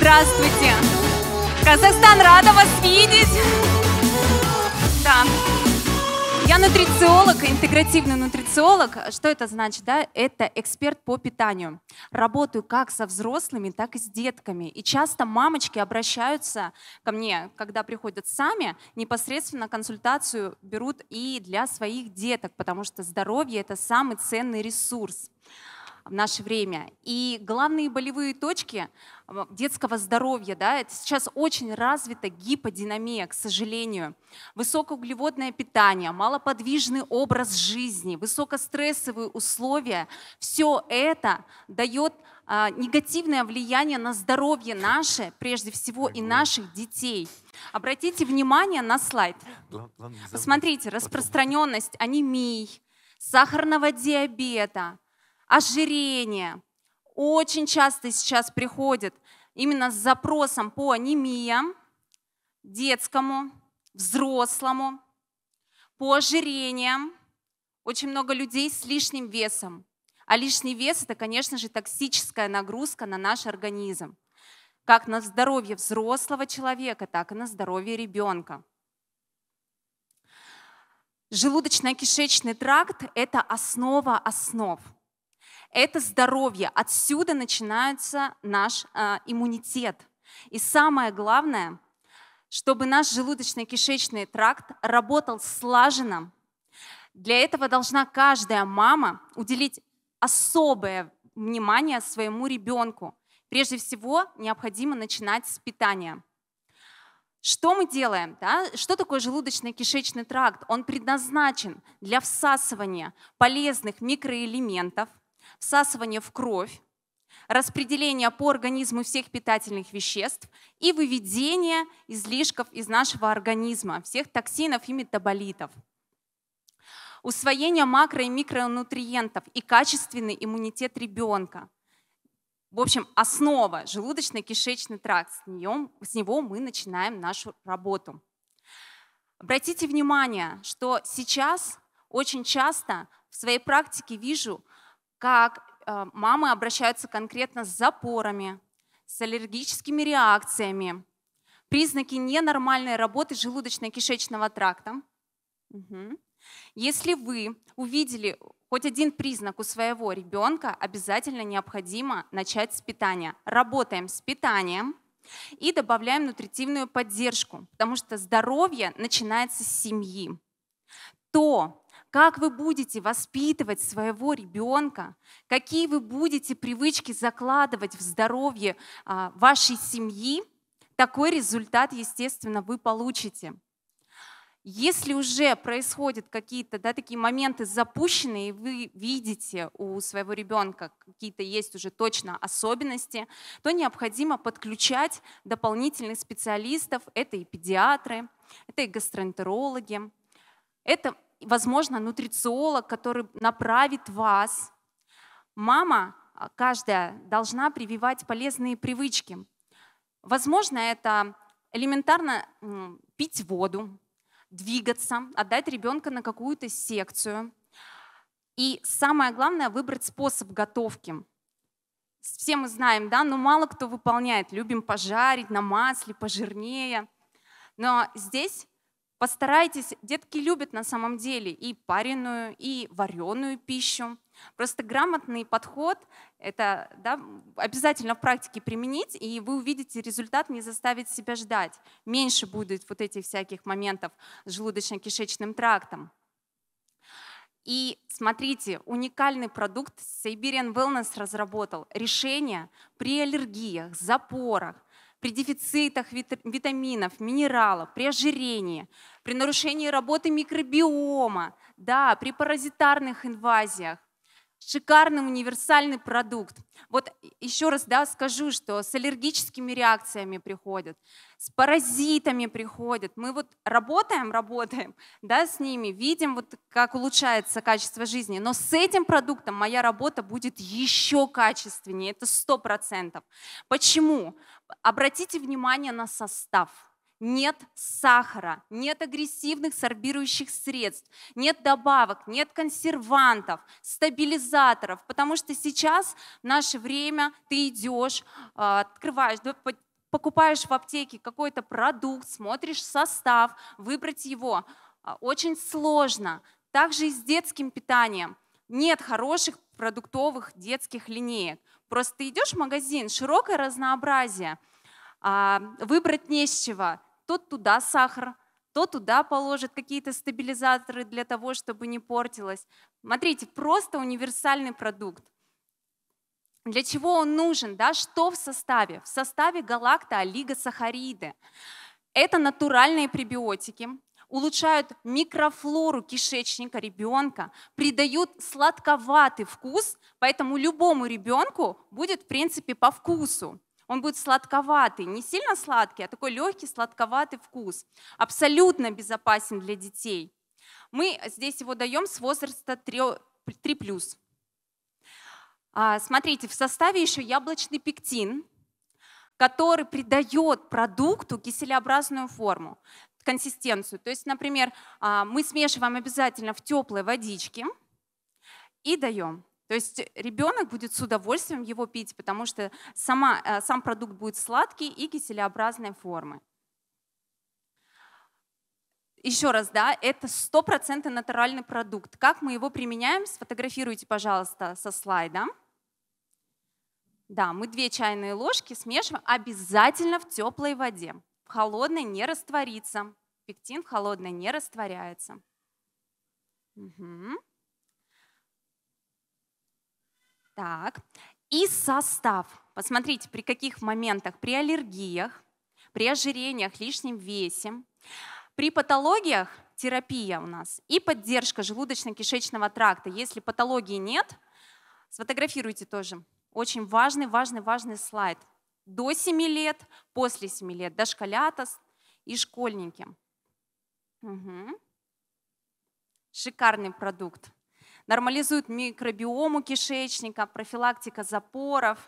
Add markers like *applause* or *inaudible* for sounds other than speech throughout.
Здравствуйте! Казахстан, рада вас видеть! Да. Я нутрициолог, интегративный нутрициолог. Что это значит? Да? Это эксперт по питанию. Работаю как со взрослыми, так и с детками. И часто мамочки обращаются ко мне, когда приходят сами, непосредственно консультацию берут и для своих деток, потому что здоровье – это самый ценный ресурс в наше время. И главные болевые точки э, детского здоровья, да, это сейчас очень развита гиподинамия, к сожалению. Высокоуглеводное питание, малоподвижный образ жизни, высокострессовые условия, все это дает а, негативное влияние на здоровье наше, прежде всего, и наших детей. Обратите внимание на слайд. Посмотрите, распространенность анемии, сахарного диабета – ожирение. Очень часто сейчас приходит именно с запросом по анемиям, детскому, взрослому, по ожирениям. Очень много людей с лишним весом. А лишний вес – это, конечно же, токсическая нагрузка на наш организм. Как на здоровье взрослого человека, так и на здоровье ребенка. Желудочно-кишечный тракт – это основа основ – это здоровье. Отсюда начинается наш э, иммунитет. И самое главное, чтобы наш желудочно-кишечный тракт работал слаженно. Для этого должна каждая мама уделить особое внимание своему ребенку. Прежде всего, необходимо начинать с питания. Что мы делаем? Да? Что такое желудочно-кишечный тракт? Он предназначен для всасывания полезных микроэлементов, всасывание в кровь, распределение по организму всех питательных веществ и выведение излишков из нашего организма, всех токсинов и метаболитов, усвоение макро- и микронутриентов и качественный иммунитет ребенка. В общем, основа желудочно-кишечный тракт, с, нее, с него мы начинаем нашу работу. Обратите внимание, что сейчас очень часто в своей практике вижу – как э, мамы обращаются конкретно с запорами, с аллергическими реакциями, признаки ненормальной работы желудочно-кишечного тракта. Угу. Если вы увидели хоть один признак у своего ребенка, обязательно необходимо начать с питания. Работаем с питанием и добавляем нутритивную поддержку, потому что здоровье начинается с семьи. То, как вы будете воспитывать своего ребенка, какие вы будете привычки закладывать в здоровье а, вашей семьи, такой результат, естественно, вы получите. Если уже происходят какие-то да, такие моменты запущенные, и вы видите у своего ребенка какие-то есть уже точно особенности, то необходимо подключать дополнительных специалистов. Это и педиатры, это и гастроэнтерологи, это возможно, нутрициолог, который направит вас. Мама а, каждая должна прививать полезные привычки. Возможно, это элементарно пить воду, двигаться, отдать ребенка на какую-то секцию. И самое главное, выбрать способ готовки. Все мы знаем, да, но мало кто выполняет. Любим пожарить на масле, пожирнее. Но здесь Постарайтесь, детки любят на самом деле и пареную, и вареную пищу. Просто грамотный подход это да, обязательно в практике применить, и вы увидите результат, не заставит себя ждать. Меньше будет вот этих всяких моментов с желудочно-кишечным трактом. И смотрите, уникальный продукт Siberian Wellness разработал решение при аллергиях, запорах, при дефицитах витаминов, минералов, при ожирении, при нарушении работы микробиома, да, при паразитарных инвазиях. Шикарный универсальный продукт. Вот еще раз да, скажу, что с аллергическими реакциями приходят, с паразитами приходят. Мы вот работаем, работаем да, с ними, видим, вот как улучшается качество жизни. Но с этим продуктом моя работа будет еще качественнее, это 100%. Почему? Обратите внимание на состав. Нет сахара, нет агрессивных сорбирующих средств, нет добавок, нет консервантов, стабилизаторов, потому что сейчас в наше время ты идешь, а, открываешь, покупаешь в аптеке какой-то продукт, смотришь состав, выбрать его а, очень сложно. Также и с детским питанием. Нет хороших продуктовых детских линеек. Просто ты идешь в магазин, широкое разнообразие, а, выбрать не с чего. Тот туда сахар, то туда положит какие-то стабилизаторы для того, чтобы не портилось. Смотрите, просто универсальный продукт. Для чего он нужен? Да? Что в составе? В составе галакта олигосахариды. Это натуральные пребиотики, улучшают микрофлору кишечника ребенка, придают сладковатый вкус, поэтому любому ребенку будет, в принципе, по вкусу. Он будет сладковатый, не сильно сладкий, а такой легкий сладковатый вкус. Абсолютно безопасен для детей. Мы здесь его даем с возраста 3, 3+. А, смотрите, в составе еще яблочный пектин, который придает продукту киселеобразную форму консистенцию. То есть, например, а, мы смешиваем обязательно в теплой водичке и даем. То есть ребенок будет с удовольствием его пить, потому что сама, э, сам продукт будет сладкий и киселеобразной формы. Еще раз, да, это стопроцентно натуральный продукт. Как мы его применяем? Сфотографируйте, пожалуйста, со слайда. Да, мы две чайные ложки смешиваем обязательно в теплой воде в холодной не растворится. Пектин в холодной не растворяется. Угу. Так. И состав. Посмотрите, при каких моментах. При аллергиях, при ожирениях, лишнем весе, при патологиях терапия у нас и поддержка желудочно-кишечного тракта. Если патологии нет, сфотографируйте тоже. Очень важный, важный, важный слайд до 7 лет, после 7 лет, дошколята и школьники. Угу. Шикарный продукт. Нормализует микробиому кишечника, профилактика запоров.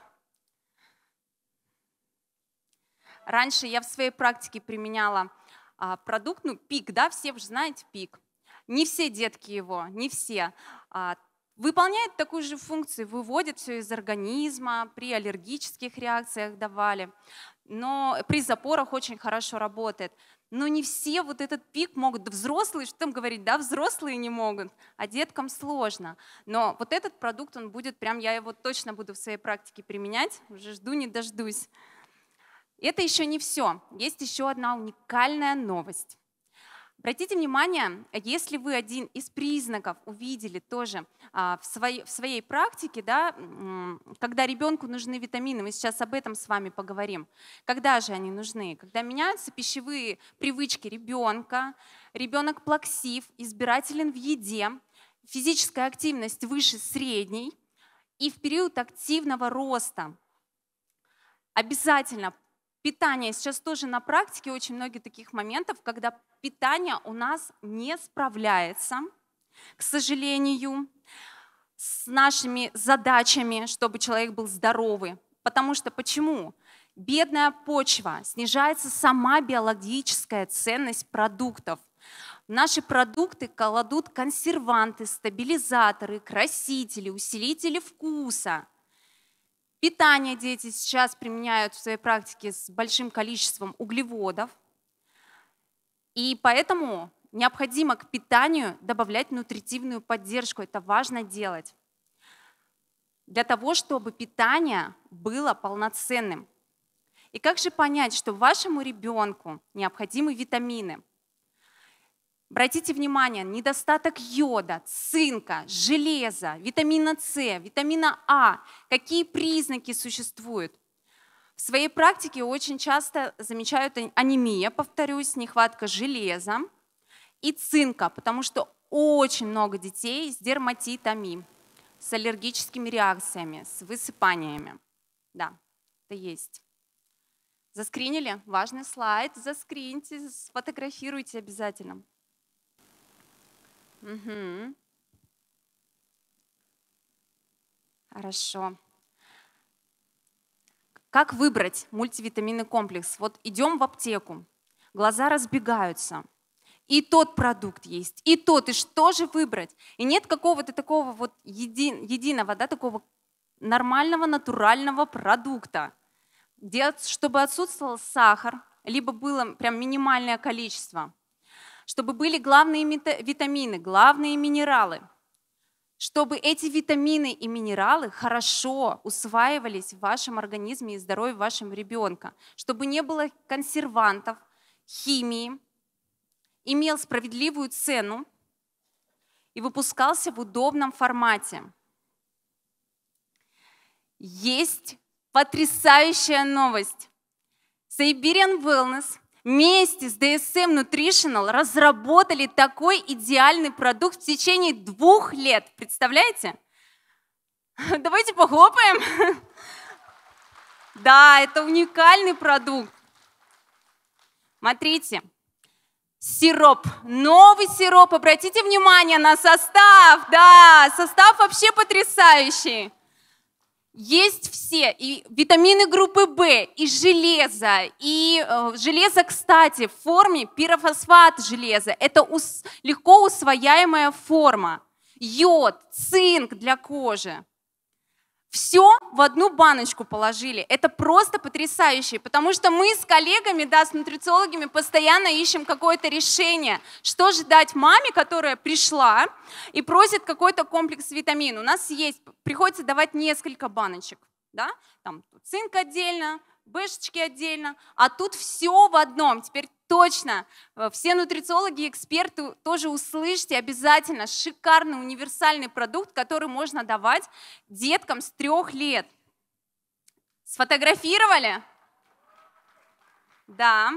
Раньше я в своей практике применяла а, продукт, ну, пик, да, все же знаете пик. Не все детки его, не все. А, выполняет такую же функцию, выводит все из организма, при аллергических реакциях давали, но при запорах очень хорошо работает. Но не все вот этот пик могут, взрослые, что там говорить, да, взрослые не могут, а деткам сложно. Но вот этот продукт, он будет прям, я его точно буду в своей практике применять, уже жду не дождусь. Это еще не все. Есть еще одна уникальная новость. Обратите внимание, если вы один из признаков увидели тоже а, в своей, в своей практике, да, когда ребенку нужны витамины, мы сейчас об этом с вами поговорим, когда же они нужны, когда меняются пищевые привычки ребенка, ребенок плаксив, избирателен в еде, физическая активность выше средней и в период активного роста. Обязательно Питание. Сейчас тоже на практике очень многие таких моментов, когда питание у нас не справляется, к сожалению, с нашими задачами, чтобы человек был здоровый. Потому что почему? Бедная почва, снижается сама биологическая ценность продуктов. Наши продукты кладут консерванты, стабилизаторы, красители, усилители вкуса. Питание дети сейчас применяют в своей практике с большим количеством углеводов. И поэтому необходимо к питанию добавлять нутритивную поддержку. Это важно делать. Для того, чтобы питание было полноценным. И как же понять, что вашему ребенку необходимы витамины? Обратите внимание, недостаток йода, цинка, железа, витамина С, витамина А, какие признаки существуют. В своей практике очень часто замечают анемия, повторюсь, нехватка железа и цинка, потому что очень много детей с дерматитами, с аллергическими реакциями, с высыпаниями. Да, это есть. Заскринили? Важный слайд. Заскриньте, сфотографируйте обязательно. Угу. Хорошо. Как выбрать мультивитаминный комплекс? Вот идем в аптеку, глаза разбегаются. И тот продукт есть, и тот, и что же выбрать? И нет какого-то такого вот еди, единого, да, такого нормального, натурального продукта, где, чтобы отсутствовал сахар, либо было прям минимальное количество чтобы были главные витамины, главные минералы, чтобы эти витамины и минералы хорошо усваивались в вашем организме и здоровье вашего ребенка, чтобы не было консервантов, химии, имел справедливую цену и выпускался в удобном формате. Есть потрясающая новость. Siberian Wellness вместе с DSM Nutritional разработали такой идеальный продукт в течение двух лет. Представляете? *laughs* Давайте похлопаем. *laughs* Да, это уникальный продукт. Смотрите, сироп, новый сироп. Обратите внимание на состав. Да, состав вообще потрясающий есть все, и витамины группы В, и железо, и э, железо, кстати, в форме пирофосфат железа. Это ус, легко усвояемая форма. Йод, цинк для кожи все в одну баночку положили. Это просто потрясающе, потому что мы с коллегами, да, с нутрициологами постоянно ищем какое-то решение, что же дать маме, которая пришла и просит какой-то комплекс витамин. У нас есть, приходится давать несколько баночек, да, там цинк отдельно, бэшечки отдельно, а тут все в одном. Теперь точно. Э, все нутрициологи и эксперты тоже услышьте обязательно шикарный универсальный продукт, который можно давать деткам с трех лет. Сфотографировали? Да.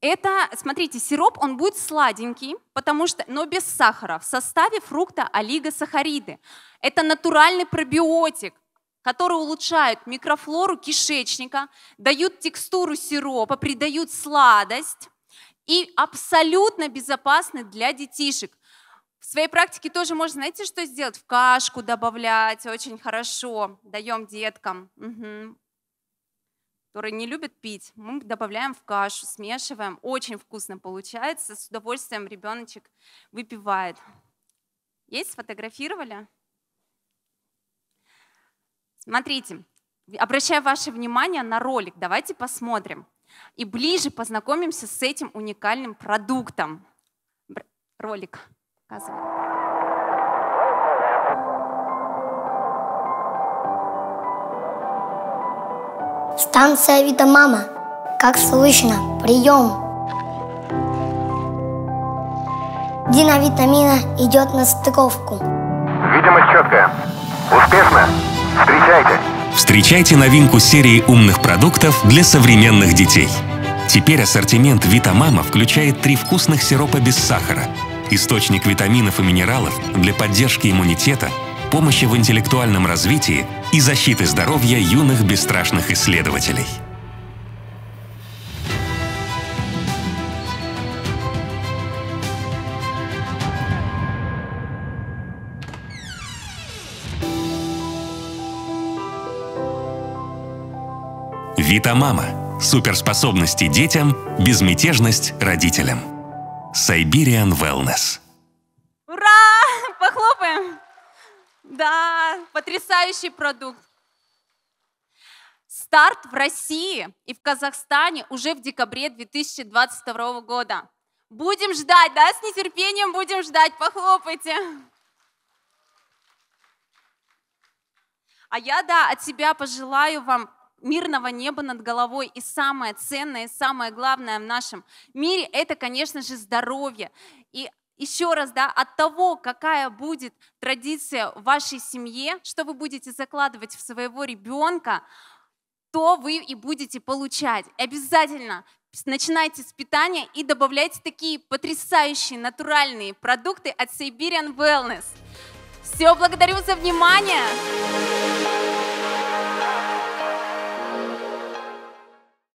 Это, смотрите, сироп, он будет сладенький, потому что, но без сахара, в составе фрукта олигосахариды. Это натуральный пробиотик, которые улучшают микрофлору кишечника, дают текстуру сиропа, придают сладость и абсолютно безопасны для детишек. В своей практике тоже можно, знаете, что сделать? В кашку добавлять, очень хорошо, даем деткам, угу. которые не любят пить. Мы добавляем в кашу, смешиваем, очень вкусно получается, с удовольствием ребеночек выпивает. Есть, сфотографировали? Смотрите, обращаю ваше внимание на ролик. Давайте посмотрим и ближе познакомимся с этим уникальным продуктом. Ролик. Показываю. Станция мама Как слышно? Прием. Диновитамина идет на стыковку. Видимость четкая. Успешно. Встречайте! Встречайте новинку серии умных продуктов для современных детей. Теперь ассортимент «Витамама» включает три вкусных сиропа без сахара, источник витаминов и минералов для поддержки иммунитета, помощи в интеллектуальном развитии и защиты здоровья юных бесстрашных исследователей. Витамама. Суперспособности детям, безмятежность родителям. Сайбириан Wellness. Ура! *laughs* Похлопаем! Да, потрясающий продукт. Старт в России и в Казахстане уже в декабре 2022 года. Будем ждать, да, с нетерпением будем ждать. Похлопайте. А я, да, от себя пожелаю вам мирного неба над головой. И самое ценное, и самое главное в нашем мире – это, конечно же, здоровье. И еще раз, да, от того, какая будет традиция в вашей семье, что вы будете закладывать в своего ребенка, то вы и будете получать. обязательно начинайте с питания и добавляйте такие потрясающие натуральные продукты от Siberian Wellness. Все, благодарю за внимание!